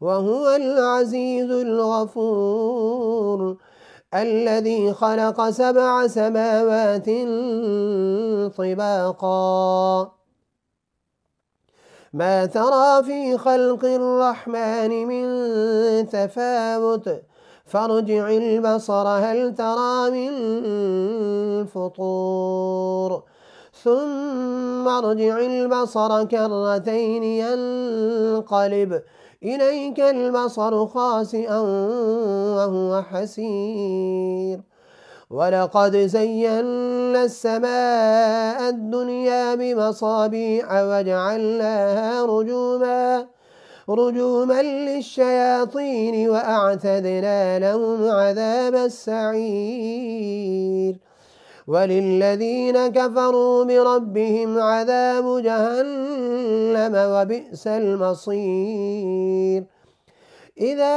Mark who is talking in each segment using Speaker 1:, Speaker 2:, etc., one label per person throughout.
Speaker 1: وهو العزيز الغفور الذي خلق سبع سماوات طباقا ما ترى في خلق الرحمن من تفاوت فارجع البصر هل ترى من فطور ثم ارجع البصر كرتين ينقلب إليك البصر خاسئا وهو حسير ولقد زينا السماء الدنيا بمصابيح وجعلناها رجوما رجوما للشياطين وأعتدنا لهم عذاب السعير وللذين كفروا بربهم عذاب جهنم وبئس المصير إذا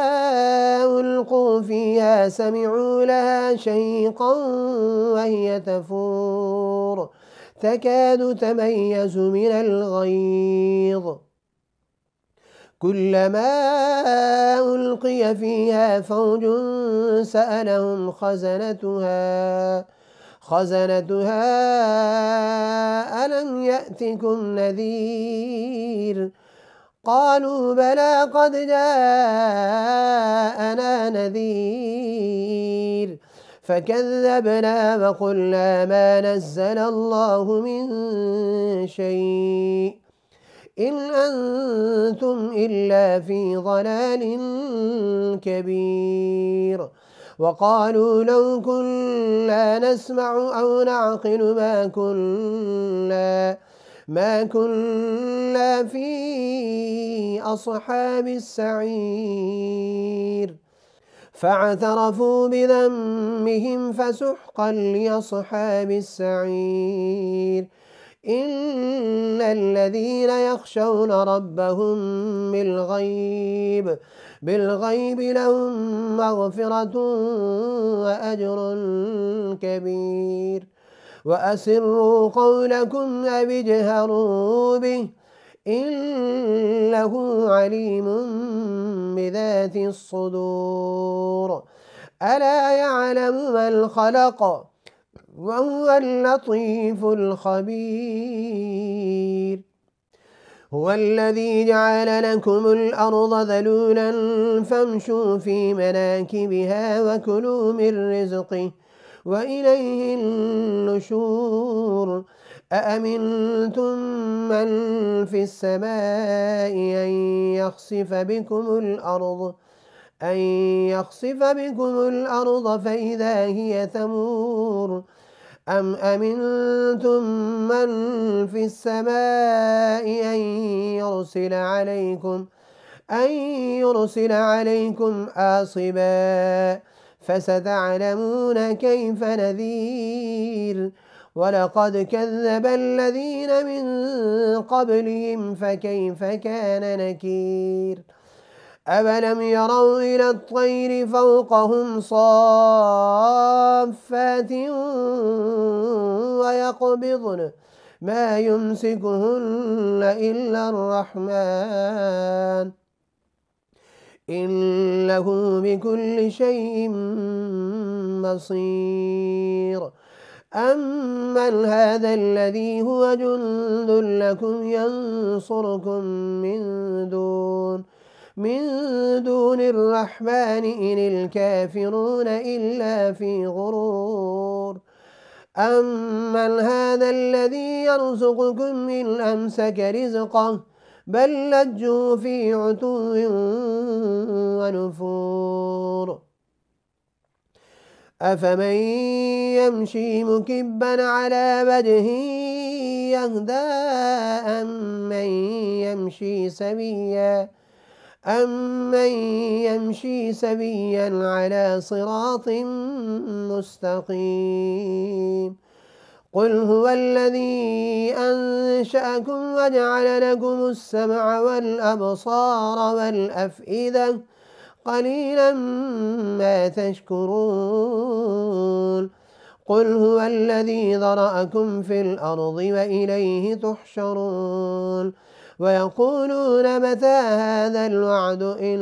Speaker 1: ألقوا فيها سمعوا لها شيقا وهي تفور تكاد تميز من الغيظ كلما ألقي فيها فوج سألهم خزنتها خزنتها ألم يأتكم نذير قالوا بلى قد جاءنا نذير فكذبنا وقلنا ما نزل الله من شيء إن أنتم إلا في ضلال كبير وقالوا لو كنا نسمع أو نعقل ما كنا ما كنا في أصحاب السعير فاعترفوا بذنبهم فسحقا لأصحاب السعير إن الذين يخشون ربهم بالغيب بالغيب لهم مغفرة وأجر كبير وأسروا قولكم أو اجهروا به إنه عليم بذات الصدور ألا يعلم من خلق وهو اللطيف الخبير هو الذي جعل لكم الأرض ذلولا فامشوا في مناكبها وكلوا من رزقه وإليه النشور أأمنتم من في السماء أن يخسف بكم الأرض أن يخسف بكم الأرض فإذا هي ثمور أم أمنتم من في السماء أن يرسل عليكم أن يرسل عليكم آصبا فستعلمون كيف نذير ولقد كذب الذين من قبلهم فكيف كان نكير أَوَلَمْ يَرَوْا إِلَى الطَّيْرِ فَوْقَهُمْ صَافَّاتٍ وَيَقْبِضْنَ مَا يُمْسِكُهُنَّ إِلَّا الرَّحْمَنُ إِنَّهُ بِكُلِّ شَيْءٍ بَصِيرٌ أَمَّنْ هَذَا الَّذِي هُوَ جُندٌ لَكُمْ يَنصُرُكُم مِّن دُونِ من دون الرحمن إن الكافرون إلا في غرور أمن هذا الذي يرزقكم إن أمسك رزقه بل لجوا في عتو ونفور أفمن يمشي مكبا على بده يهدى أمن يمشي سبيا أَمَّنْ يَمْشِي سَبِيًّا عَلَى صِرَاطٍ مُسْتَقِيمٍ قُلْ هُوَ الَّذِي أَنشَأَكُمْ وَجَعَلَ لَكُمُ السَّمْعَ وَالْأَبْصَارَ وَالْأَفْئِدَةَ قَلِيلًا مَا تَشْكُرُونَ قُلْ هُوَ الَّذِي ذَرَأَكُمْ فِي الْأَرْضِ وَإِلَيْهِ تُحْشَرُونَ ويقولون متى هذا الوعد إن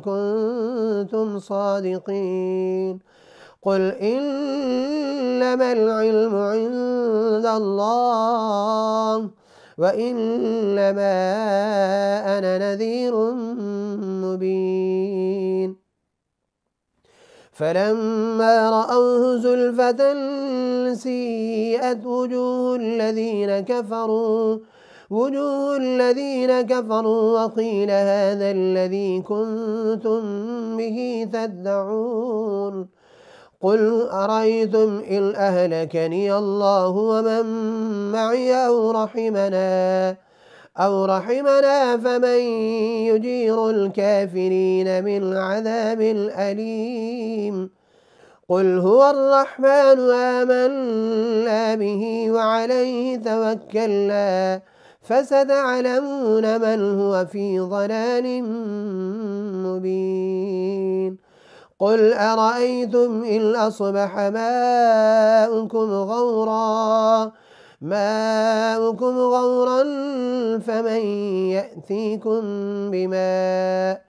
Speaker 1: كنتم صادقين قل إنما العلم عند الله وإنما أنا نذير مبين فلما رأوه زلفة سيئت وجوه الذين كفروا وجوه الذين كفروا وقيل هذا الذي كنتم به تدعون قل أرأيتم إن أهلكني الله ومن معي أو رحمنا أو رحمنا فمن يجير الكافرين من عذاب أليم قل هو الرحمن آمنا به وعليه توكلنا فستعلمون من هو في ضلال مبين قل أرأيتم إن أصبح ماؤكم غورا ماؤكم غورا فمن يأتيكم بماء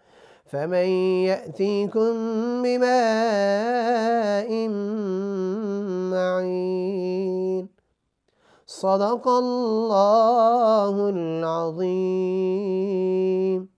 Speaker 1: فمن يأتيكم بماء معين صدق الله العظيم